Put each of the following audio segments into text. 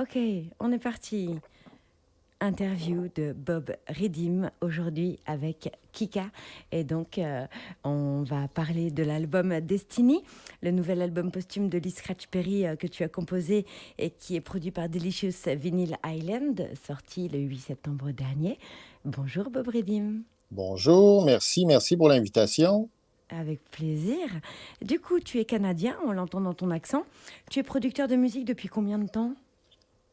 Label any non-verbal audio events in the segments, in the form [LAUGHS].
Ok, on est parti. Interview de Bob Redim aujourd'hui avec Kika. Et donc, euh, on va parler de l'album Destiny, le nouvel album posthume de Lee Scratch Perry euh, que tu as composé et qui est produit par Delicious Vinyl Island, sorti le 8 septembre dernier. Bonjour Bob Redim. Bonjour, merci, merci pour l'invitation. Avec plaisir. Du coup, tu es canadien, on l'entend dans ton accent. Tu es producteur de musique depuis combien de temps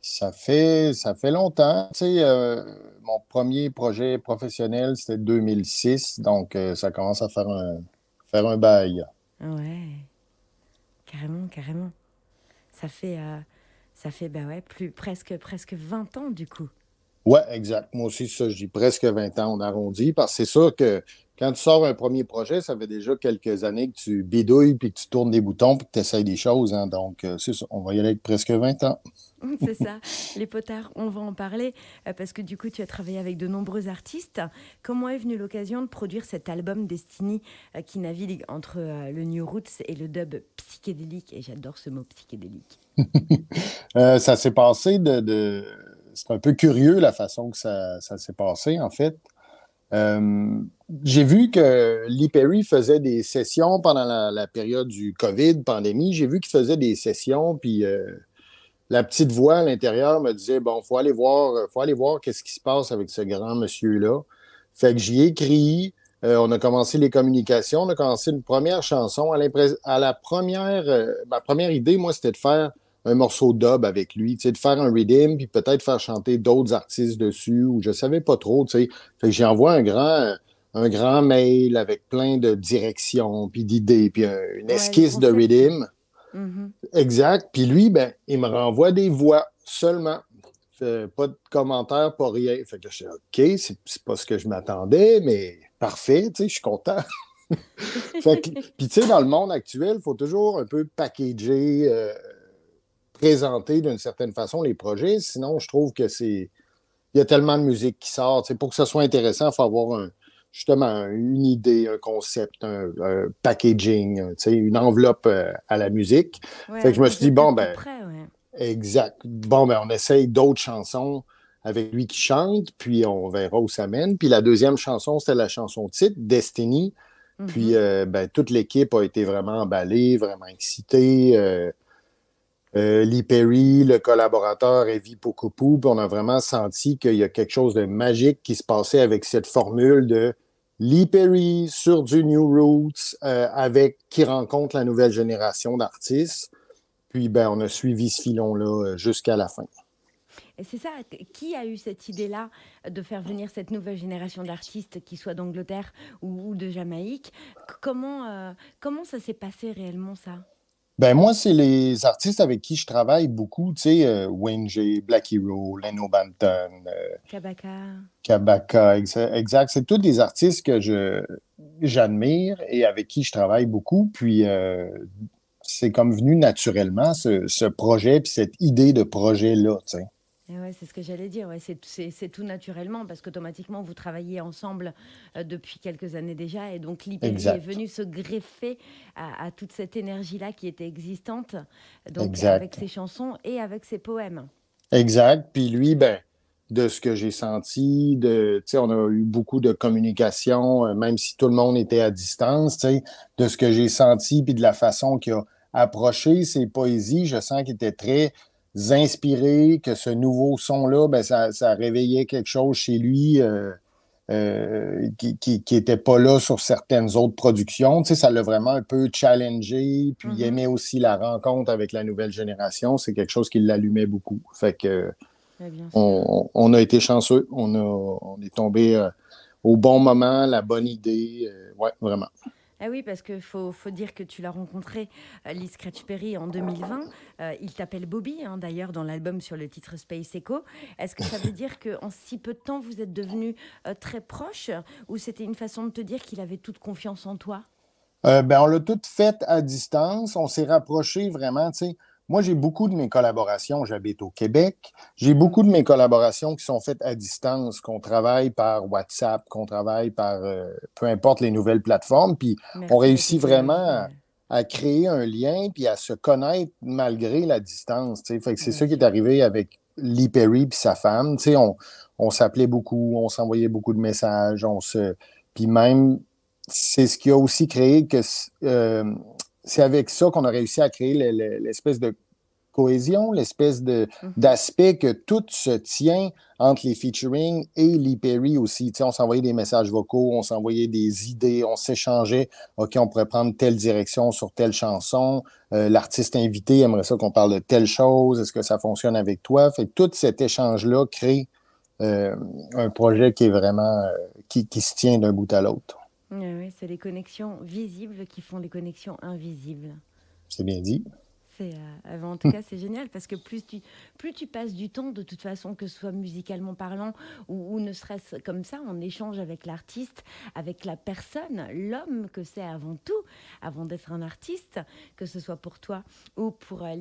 ça fait, ça fait longtemps. Tu sais, euh, mon premier projet professionnel, c'était 2006, donc euh, ça commence à faire un, faire un bail. Ah ouais, carrément, carrément. Ça fait, euh, ça fait ben ouais, plus, presque, presque 20 ans du coup. Oui, exact. Moi aussi, ça, je dis presque 20 ans, on arrondit, parce que c'est sûr que quand tu sors un premier projet, ça fait déjà quelques années que tu bidouilles, puis que tu tournes des boutons, puis que tu essayes des choses. Hein. Donc, euh, c'est ça, on va y aller avec presque 20 ans. [LAUGHS] c'est ça. Les potards, on va en parler, euh, parce que du coup, tu as travaillé avec de nombreux artistes. Comment est venue l'occasion de produire cet album Destiny euh, qui navigue entre le New Roots et le dub psychédélique Et j'adore ce mot psychédélique. [LAUGHS] ça s'est passé de c'est un peu curieux la façon que ça, s'est passé, en fait. Euh, j'ai vu que Lee Perry faisait des sessions pendant la, période du COVID, pandémie. J'ai vu qu'il faisait des sessions, puis euh, la petite voix à l'intérieur me disait Bon, faut aller voir, faut aller voir qu'est-ce qui se passe avec ce grand monsieur-là. Fait que j'y ai écrit. Euh, on a commencé les communications, on a commencé une première chanson. à la première, ma première idée, moi, c'était de faire un morceau dub avec lui, de faire un redeem, puis peut-être faire chanter d'autres artistes dessus, ou je savais pas trop, tu sais. Fait que j'envoie un grand, un grand mail avec plein de directions, puis d'idées, puis une esquisse de redeem. Mm-hmm. Exact. Puis lui, ben, il me renvoie des voix seulement. pas de commentaires, pas rien. Fait que je dis, OK, c'est pas ce que je m'attendais, mais parfait, tu sais, je suis content. [LAUGHS] puis tu sais, dans le monde actuel, il faut toujours un peu packager... Euh, présenter d'une certaine façon les projets. Sinon, je trouve que c'est. Il y a tellement de musique qui sort. pour que ce soit intéressant, il faut avoir justement une idée, un concept, un, packaging, une enveloppe euh, à la musique. je me suis dit, bon, ben. Exact. Bon, ben, on essaye d'autres chansons avec lui qui chante, puis on verra où ça mène. Puis la deuxième chanson, c'était la chanson titre, Destiny. Puis mm-hmm. euh, ben, toute l'équipe a été vraiment emballée, vraiment excitée. Euh, euh, Lee Perry, le collaborateur Evie Poukoupoub, on a vraiment senti qu'il y a quelque chose de magique qui se passait avec cette formule de Lee Perry sur du New Roots euh, avec qui rencontre la nouvelle génération d'artistes. Puis ben, on a suivi ce filon-là euh, jusqu'à la fin. c'est ça, qui a eu cette idée-là de faire venir cette nouvelle génération d'artistes, qui soit d'Angleterre ou, de Jamaïque comment ça s'est passé réellement ça ben moi, c'est les artistes avec qui je travaille beaucoup, tu sais, euh, Wayne J, Black Hero, Leno Banton. Kabaka. Euh, Kabaka, exact. C'est tous des artistes que je j'admire et avec qui je travaille beaucoup. Puis euh, c'est comme venu naturellement, ce, projet, puis cette idée de projet-là, tu sais. Ouais, c'est ce que j'allais dire. Ouais, c'est tout naturellement parce qu'automatiquement, vous travaillez ensemble euh, depuis quelques années déjà. Et donc, l'hypnose est venu se greffer à, toute cette énergie-là qui était existante donc, avec ses chansons et avec ses poèmes. Exact. Puis lui, ben, de ce que j'ai senti, de, on a eu beaucoup de communication, euh, même si tout le monde était à distance, de ce que j'ai senti, puis de la façon qu'il a approché ses poésies, je sens qu'il était très inspiré, que ce nouveau son-là, ben, ça, ça, réveillait quelque chose chez lui euh, euh, qui n'était qui, pas là sur certaines autres productions. Tu sais, ça l'a vraiment un peu challengé, puis il mm-hmm. aimait aussi la rencontre avec la nouvelle génération. C'est quelque chose qui l'allumait beaucoup. Fait que eh on, on, a été chanceux, on, on est tombé euh, au bon moment, la bonne idée. ouais, vraiment. Ah oui, parce qu'il faut, dire que tu l'as rencontré, euh, Lee Scratch Perry, en 2020. Euh, il t'appelle Bobby, hein, d'ailleurs, dans l'album sur le titre Space Echo. Est-ce que ça veut dire qu'en si peu de temps, vous êtes devenus euh, très proches ou c'était une façon de te dire qu'il avait toute confiance en toi? ben, on l'a toute faite à distance. On s'est rapprochés vraiment, tu sais. Moi, j'ai beaucoup de mes collaborations, j'habite au Québec, j'ai beaucoup de mes collaborations qui sont faites à distance, qu'on travaille par WhatsApp, qu'on travaille par euh, peu importe les nouvelles plateformes, puis on réussit vraiment à, créer un lien, puis à se connaître malgré la distance. Fait que c'est ce ça qui est arrivé avec Lee Perry puis sa femme. on, on s'appelait beaucoup, on s'envoyait beaucoup de messages, on se... Puis même, c'est ce qui a aussi créé que... Euh, c'est avec ça qu'on a réussi à créer l'espèce de cohésion, l'espèce mhm. d'aspect que tout se tient entre les featuring et Perry aussi. sais, on s'envoyait des messages vocaux, on s'envoyait des idées, on s'échangeait. OK, on pourrait prendre telle direction sur telle chanson. Euh, l'artiste invité aimerait ça qu'on parle de telle chose. Est-ce que ça fonctionne avec toi? Fait tout cet échange-là crée euh, un projet qui est vraiment euh, qui se tient d'un bout à l'autre. Oui, c'est les connexions visibles qui font les connexions invisibles. C'est bien dit. C'est, euh, euh, en [LAUGHS] tout cas, c'est génial parce que plus tu, plus tu passes du temps, de toute façon, que ce soit musicalement parlant ou, ne serait-ce comme ça, en échange avec l'artiste, avec la personne, l'homme que c'est avant tout, avant d'être un artiste, que ce soit pour toi ou pour euh,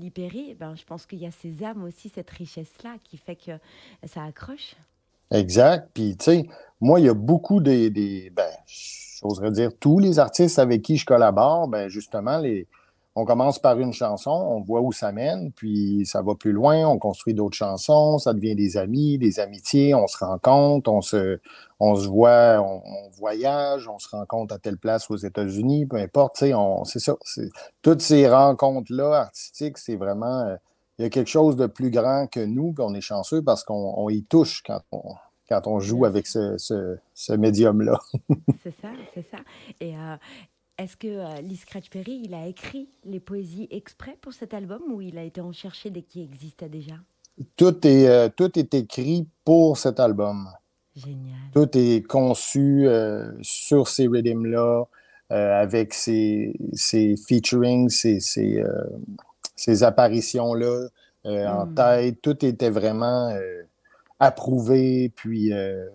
ben, je pense qu'il y a ces âmes aussi, cette richesse-là qui fait que ça accroche. Exact. Puis, tu sais, moi, il y a beaucoup des. des ben, j'oserais dire, tous les artistes avec qui je collabore, ben, justement, les, on commence par une chanson, on voit où ça mène, puis ça va plus loin, on construit d'autres chansons, ça devient des amis, des amitiés, on se rencontre, on se, on se voit, on, voyage, on se rencontre à telle place aux États-Unis, peu importe, on, c'est ça. toutes ces rencontres-là artistiques, c'est vraiment euh, il y a quelque chose de plus grand que nous, puis on est chanceux parce qu'on y touche quand on, quand on joue avec ce, médium-là. [LAUGHS] c'est ça, c'est ça. Et euh, est-ce que euh, Lee Scratch Perry, il a écrit les poésies exprès pour cet album ou il a été en chercher des qui existait déjà? Tout est, euh, tout est écrit pour cet album. Génial. Tout est conçu sur ces rhythms-là, avec ces ces featurings, ces ces apparitions-là euh, en hmm. taille, Tout était vraiment euh, approuvé, puis euh,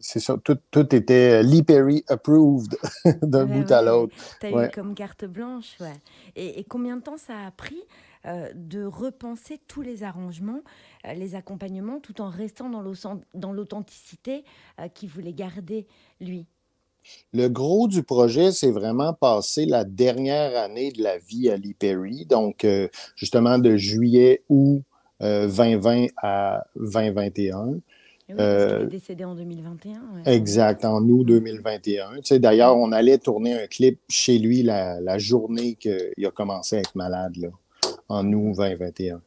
c'est ça, tout, tout, était Lee Perry approved [LAUGHS] d'un ben bout à l'autre. T'as eu comme carte blanche, ouais. Et, combien de temps ça a pris de repenser tous les arrangements, les accompagnements, tout en restant dans l'authenticité qu'il voulait garder, lui le gros du projet, c'est vraiment passé la dernière année de la vie à Lee Perry, donc euh, justement de juillet août 2020 euh, à 2021. Euh, il est décédé en 2021. Exact, en août 2021. Tu D'ailleurs, on allait tourner un clip chez lui la, journée qu'il a commencé à être malade, en août 2021.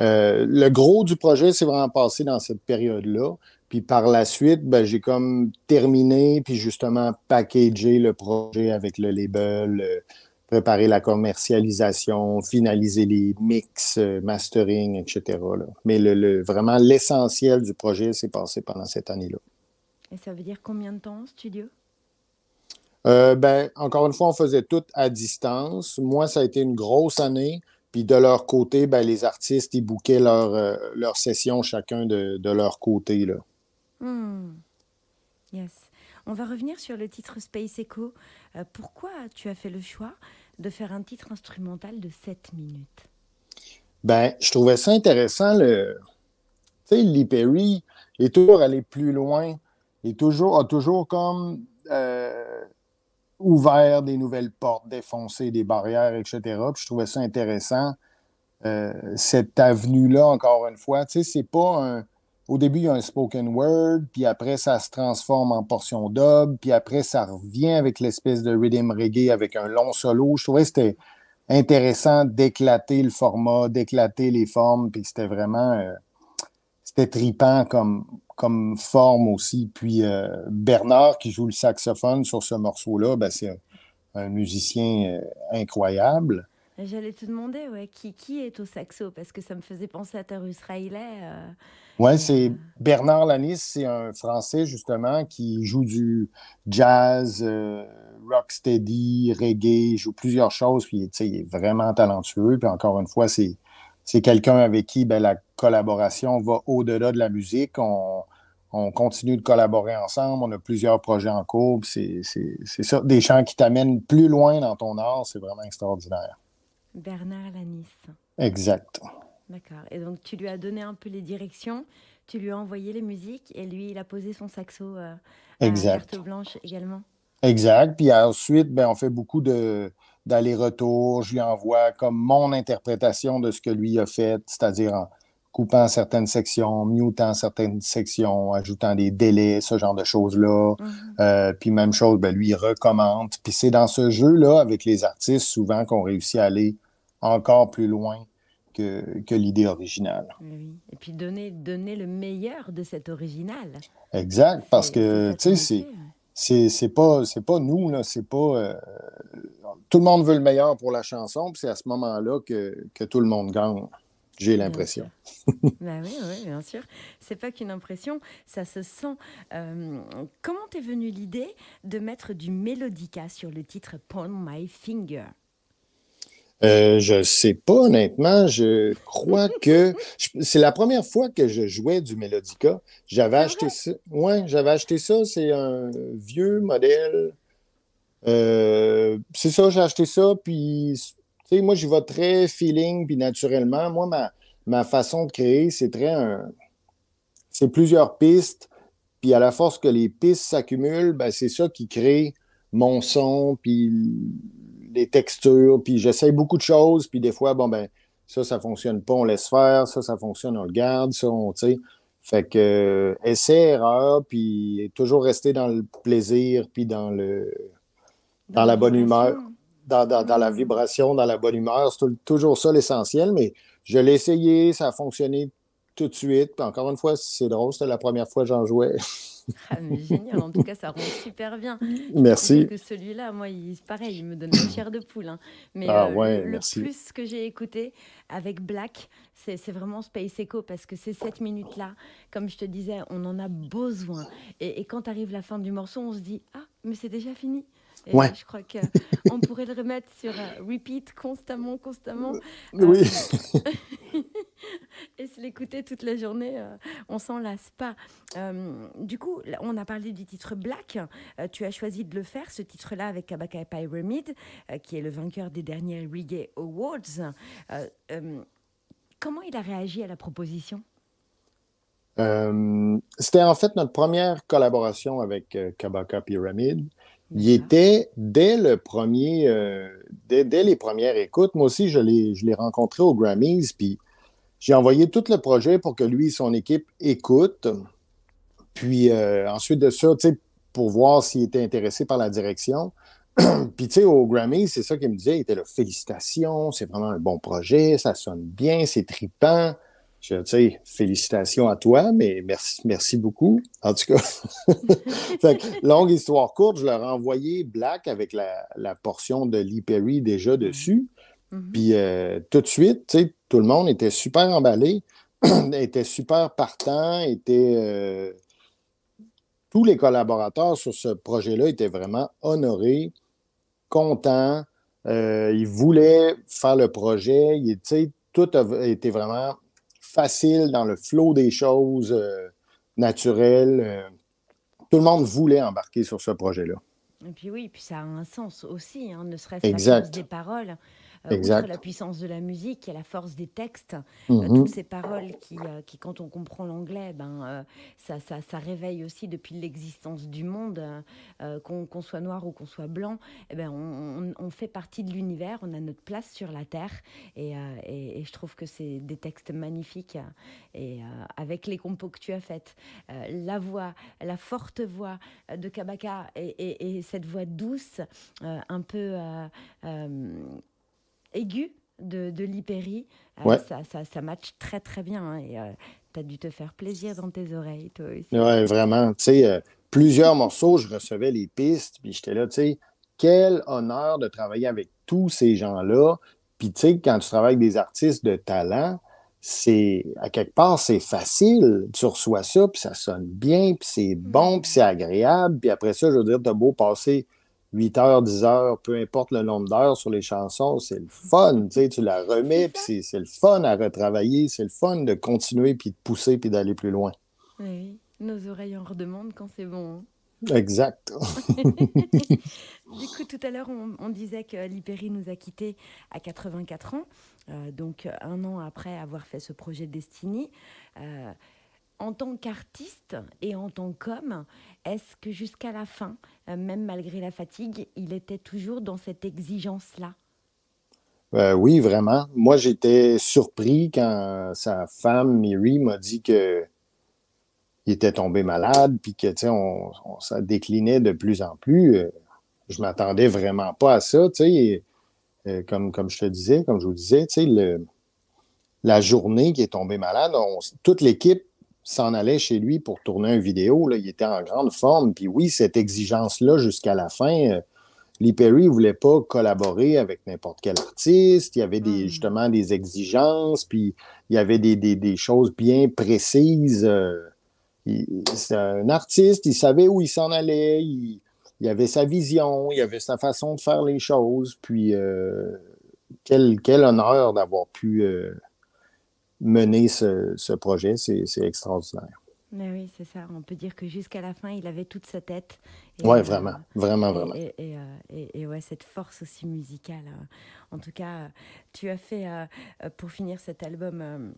le gros du projet c'est vraiment passé dans cette période-là. Puis par la suite, ben, j'ai comme terminé, puis justement packagé le projet avec le label, euh, préparer la commercialisation, finaliser les mix, euh, mastering, etc. Mais le, vraiment, l'essentiel du projet s'est passé pendant cette année-là. Et ça veut dire combien de temps en studio? Euh, ben, encore une fois, on faisait tout à distance. Moi, ça a été une grosse année. Puis de leur côté, ben, les artistes, ils bookaient leur, leur session chacun de, de leur côté. Là. Hmm. Yes. On va revenir sur le titre Space Echo. Euh, pourquoi tu as fait le choix de faire un titre instrumental de 7 minutes? Ben, je trouvais ça intéressant. Le... Tu sais, Lee Perry est toujours allé plus loin et toujours, a toujours comme euh, ouvert des nouvelles portes, défoncé des barrières, etc. je trouvais ça intéressant. Euh, cette avenue-là, encore une fois, tu sais, c'est pas un au début, il y a un spoken word, puis après, ça se transforme en portion dub, puis après, ça revient avec l'espèce de rhythm reggae avec un long solo. Je trouvais que c'était intéressant d'éclater le format, d'éclater les formes, puis c'était vraiment. Euh, c'était tripant comme, comme forme aussi. Puis euh, Bernard, qui joue le saxophone sur ce morceau-là, ben, c'est un, musicien euh, incroyable. J'allais te demander, ouais, qui, est au saxo Parce que ça me faisait penser à ta Riley. Euh... Oui, c'est euh, Bernard Lanis, c'est un Français justement qui joue du jazz, euh, rocksteady, reggae, il joue plusieurs choses. Puis, tu sais, il est vraiment talentueux. Puis encore une fois, c'est, c'est quelqu'un avec qui ben, la collaboration va au-delà de la musique. On, continue de collaborer ensemble, on a plusieurs projets en cours. C'est, c'est, c'est ça, des chants qui t'amènent plus loin dans ton art, c'est vraiment extraordinaire. Bernard Lanis. Exact. D'accord. Et donc, tu lui as donné un peu les directions, tu lui as envoyé les musiques et lui, il a posé son saxo euh, à carte blanche également. Exact. Puis ensuite, ben, on fait beaucoup de d'aller-retour. Je lui envoie comme mon interprétation de ce que lui a fait, c'est-à-dire en coupant certaines sections, mutant certaines sections, ajoutant des délais, ce genre de choses-là. Mm-hmm. Euh, puis même chose, ben, lui, il recommande. Puis c'est dans ce jeu-là, avec les artistes, souvent qu'on réussit à aller encore plus loin que, l'idée originale. Eh oui. Et puis donner, le meilleur de cet original. Exact, parce que, tu sais, c'est. pas, nous, c'est pas. Euh, tout le monde veut le meilleur pour la chanson, puis c'est à ce moment-là que, tout le monde gagne. J'ai l'impression. [LAUGHS] ben oui, bien sûr. C'est pas qu'une impression, ça se sent. Euh, comment t'es venue l'idée de mettre du mélodica sur le titre Pon My Finger euh, je sais pas, honnêtement. Je crois [LAUGHS] que c'est la première fois que je jouais du Melodica. J'avais ah acheté ça. Ouais, j'avais acheté ça. C'est un vieux modèle. Euh, c'est ça, j'ai acheté ça. Puis, tu sais, moi, j'y vais très feeling, puis naturellement. Moi, ma, façon de créer, c'est très un. C'est plusieurs pistes. Puis, à la force que les pistes s'accumulent, ben, c'est ça qui crée mon son, puis des textures, puis j'essaye beaucoup de choses, puis des fois, bon, ben, ça, ça fonctionne pas, on laisse faire, ça, ça fonctionne, on le garde, ça, on, tu sais. Fait que, essayer, euh, essai, erreur, puis toujours rester dans le plaisir, puis dans le, dans, la bonne humeur, dans, la vibration, dans la bonne humeur, c'est toujours ça l'essentiel, mais je l'ai essayé, ça a fonctionné tout de suite. encore une fois, c'est drôle, c'était la première fois que j'en jouais. [LAUGHS] ah, mais génial, en tout cas, ça rend super bien. Merci. Parce que celui-là, moi, il, pareil, il me donne une chair de poule. Hein. Mais ah euh, le, plus que j'ai écouté avec Black, c'est vraiment Space Echo parce que ces 7 minutes-là, comme je te disais, on en a besoin. Et, et quand arrive la fin du morceau, on se dit Ah, mais c'est déjà fini. Je crois qu'on [LAUGHS] pourrait le remettre sur euh, repeat constamment, constamment. Euh, oui. Euh, [LAUGHS] et se l'écouter toute la journée, on s'en lasse pas. du coup, on a parlé du titre Black. tu as choisi de le faire, ce titre-là, avec Kabaka Pyramid, qui est le vainqueur des derniers Reggae Awards. comment il a réagi à la proposition c'était en fait notre première collaboration avec Kabaka Pyramid. Il était dès le premier, euh, dès, les premières écoutes. Moi aussi, je l'ai rencontré au Grammys, puis j'ai envoyé tout le projet pour que lui et son équipe écoutent. Puis euh, ensuite de ça, pour voir s'il était intéressé par la direction. [CLEARS THROAT] puis tu sais, au Grammys, c'est ça qu'il me disait. Il était là, félicitations, c'est vraiment un bon projet, ça sonne bien, c'est tripant. Je sais, félicitations à toi, mais merci, merci beaucoup. En tout cas, [LAUGHS] longue histoire courte, je leur ai envoyé Black avec la, portion de Lee Perry déjà mm-hmm. dessus. Mm-hmm. Puis euh, tout de suite, tout le monde était super emballé, [CLEARS THROAT] était super partant, était. Euh, tous les collaborateurs sur ce projet-là étaient vraiment honorés, contents. Euh, ils voulaient faire le projet. sais, tout était été vraiment facile dans le flot des choses euh, naturelles. Euh. Tout le monde voulait embarquer sur ce projet-là. Et puis oui, puis ça a un sens aussi, hein, ne serait-ce que des paroles. Euh, la puissance de la musique, et la force des textes, euh, mm-hmm. toutes ces paroles qui, euh, qui quand on comprend l'anglais, ben, ça, ça, réveille aussi depuis l'existence du monde, qu'on soit noir ou qu'on soit blanc, eh ben, on, fait partie de l'univers, on a notre place sur la Terre, et, et, je trouve que c'est des textes magnifiques, et avec les compos que tu as faites, la voix, la forte voix de Kabaka et, cette voix douce, un peu aigu de, de l'hypérie, euh, ça, ça, ça, match très très bien. Hein, et euh, tu as dû te faire plaisir dans tes oreilles, toi vraiment. Tu sais, euh, plusieurs morceaux, je recevais les pistes, puis j'étais là, tu sais, quel honneur de travailler avec tous ces gens-là. Puis, tu sais, quand tu travailles avec des artistes de talent, c'est à quelque part, c'est facile. Tu reçois ça, puis ça sonne bien, puis c'est bon, puis c'est agréable. Puis après ça, je veux dire, t'as beau passer 8 heures, 10 heures, peu importe le nombre d'heures sur les chansons, c'est le fun. Tu, sais, la remets, puis c'est le fun à retravailler, c'est le fun de continuer, puis de pousser, puis d'aller plus loin. Oui, nos oreilles en redemandent quand c'est bon. Hein. Exact. [LAUGHS] du coup, tout à l'heure, on, disait que Lipéry nous a quittés à 84 ans, euh, donc un an après avoir fait ce projet Destiny. Euh, en tant qu'artiste et en tant qu'homme, est-ce que jusqu'à la fin, euh, même malgré la fatigue, il était toujours dans cette exigence-là euh, Oui, vraiment. Moi, j'étais surpris quand sa femme, Miri, m'a dit que il était tombé malade, puis que, ça déclinait de plus en plus. Euh, je m'attendais vraiment pas à ça, Comme, comme je te disais, comme je vous disais, tu la journée qui est tombée malade, toute l'équipe s'en allait chez lui pour tourner une vidéo. Là. Il était en grande forme. Puis oui, cette exigence-là jusqu'à la fin, euh, Lee Perry ne voulait pas collaborer avec n'importe quel artiste. Il y avait des, hmm. justement des exigences, puis il y avait des, choses bien précises. Euh, c'est un artiste, il savait où il s'en allait, il, y avait sa vision, il avait sa façon de faire les choses. Puis euh, quel, quel, honneur d'avoir pu mener ce, ce projet, c'est extraordinaire. oui, c'est ça. On peut dire que jusqu'à la fin, il avait toute sa tête. Oui, euh, vraiment, vraiment, et, vraiment. Et, euh, et, et, ouais, cette force aussi musicale. Hein. En tout cas, tu as fait, euh, pour finir cet album,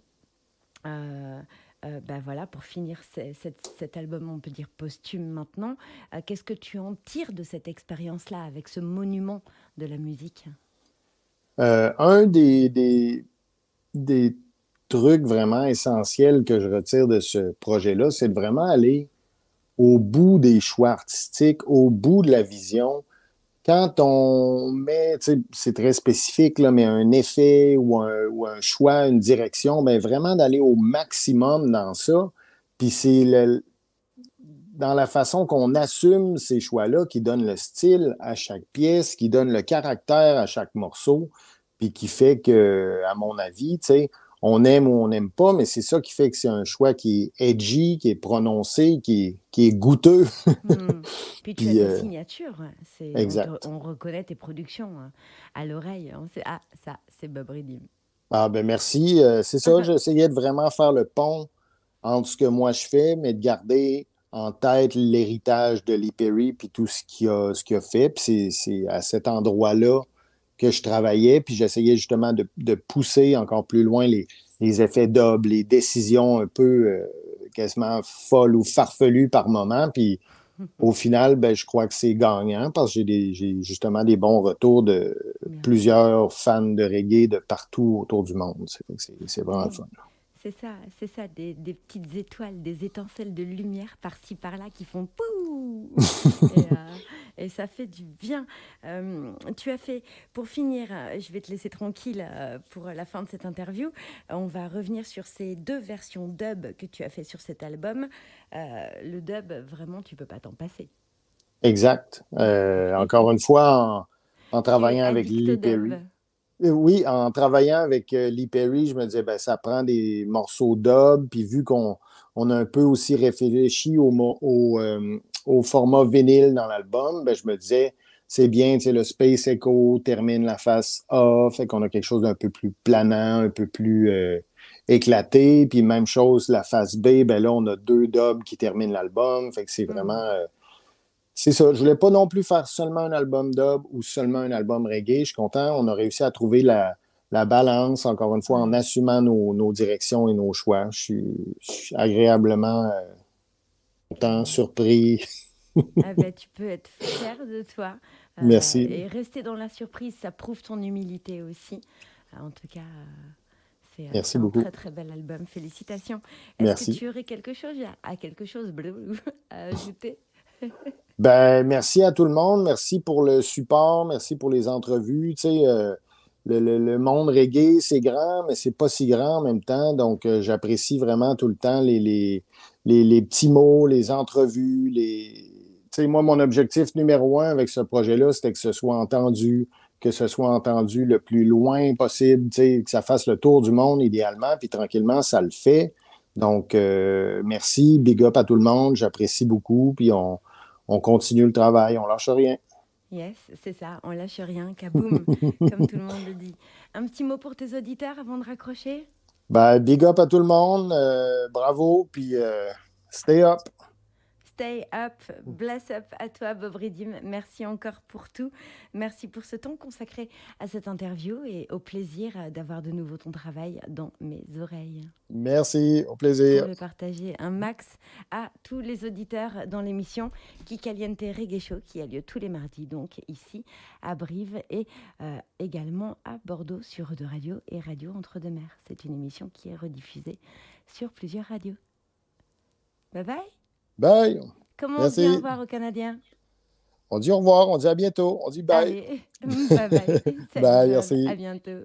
ben voilà, pour finir cet, cet album, on peut dire posthume maintenant, qu'est-ce que tu en tires de cette expérience-là avec ce monument de la musique Un des, des, des truc vraiment essentiel que je retire de ce projet-là, c'est de vraiment aller au bout des choix artistiques, au bout de la vision. Quand on met, c'est très spécifique, là, mais un effet ou un, choix, une direction, mais ben, vraiment d'aller au maximum dans ça. Puis c'est dans la façon qu'on assume ces choix-là qui donne le style à chaque pièce, qui donne le caractère à chaque morceau, puis qui fait que, à mon avis, tu sais, on aime ou on n'aime pas, mais c'est ça qui fait que c'est un choix qui est edgy, qui est prononcé, qui est, qui est goûteux. Hmm. [LAUGHS] Puis tu as des euh, signatures. Hein. On, reconnaît tes productions hein, à l'oreille. On sait, ah, ça, c'est Bob Redim. Ah, ben merci. Euh, c'est ça, [LAUGHS] j'essayais de vraiment faire le pont entre ce que moi je fais, mais de garder en tête l'héritage de Lee Perry puis tout ce qu'il a, ce a fait. Puis c'est à cet endroit-là que je travaillais, puis j'essayais justement de, pousser encore plus loin les, effets doubles les décisions un peu euh, quasiment folles ou farfelues par moment. Puis [LAUGHS] au final, ben, je crois que c'est gagnant parce que j'ai justement des bons retours de plusieurs fans de reggae de partout autour du monde. C'est vraiment le fun. C'est ça, c'est ça, des, petites étoiles, des étincelles de lumière par-ci par-là qui font pouh [LAUGHS] euh, et, ça fait du bien. Euh, tu as fait, pour finir, euh, je vais te laisser tranquille pour la fin de cette interview. On va revenir sur ces deux versions dub que tu as fait sur cet album. le dub, vraiment, tu peux pas t'en passer. Exact. encore une fois, en, travaillant avec Lee euh, oui, en travaillant avec euh, Lee Perry, je me disais, ben, ça prend des morceaux d'ob, puis vu qu'on a un peu aussi réfléchi au, au, euh, au format vinyle dans l'album, ben, je me disais, c'est bien, tu le Space Echo termine la face A, fait qu'on a quelque chose d'un peu plus planant, un peu plus éclaté, puis même chose, la face B, ben là, on a deux dobs qui terminent l'album, fait que c'est hmm. vraiment... C'est ça. Je voulais pas non plus faire seulement un album dub ou seulement un album reggae. Je suis content. On a réussi à trouver la, balance, encore une fois, en mm. assumant nos, directions et nos choix. Je suis, agréablement content, euh, surpris. Ah ben, [LAUGHS] tu peux être fier de toi. Euh, Merci. Et rester dans la surprise, ça prouve ton humilité aussi. En tout cas, euh, c'est un très très bel album. Félicitations. Est-ce Merci. que tu aurais quelque chose à quelque chose bleu [LAUGHS] à ajouter [LAUGHS] Ben, merci à tout le monde. Merci pour le support. Merci pour les entrevues. Tu sais, euh, le, monde reggae, c'est grand, mais c'est pas si grand en même temps. Donc, euh, j'apprécie vraiment tout le temps les, les, petits mots, les entrevues. Les... Tu sais, moi, mon objectif numéro un avec ce projet-là, c'était que ce soit entendu, que ce soit entendu le plus loin possible, tu que ça fasse le tour du monde idéalement. Puis tranquillement, ça le fait. Donc, euh, merci. Big up à tout le monde. J'apprécie beaucoup. Puis on on continue le travail, on lâche rien. Yes, c'est ça, on lâche rien, kaboum, [LAUGHS] comme tout le monde le dit. Un petit mot pour tes auditeurs avant de raccrocher? Ben, big up à tout le monde, euh, bravo, puis euh, stay up. Stay Up, Bless Up à toi Bob Merci encore pour tout. Merci pour ce temps consacré à cette interview et au plaisir euh, d'avoir de nouveau ton travail dans mes oreilles. Merci, au plaisir. Je partager un max à tous les auditeurs dans l'émission Kikaliente Reggae Show qui a lieu tous les mardis donc ici à Brive et euh, également à Bordeaux sur de Radio et Radio Entre-deux-Mers. C'est une émission qui est rediffusée sur plusieurs radios. Bye bye Bye. Comment on dit au revoir aux Canadiens On dit au revoir, on dit à bientôt, on dit bye. [LAUGHS] bye bye. [LAUGHS] bye, merci. À bientôt.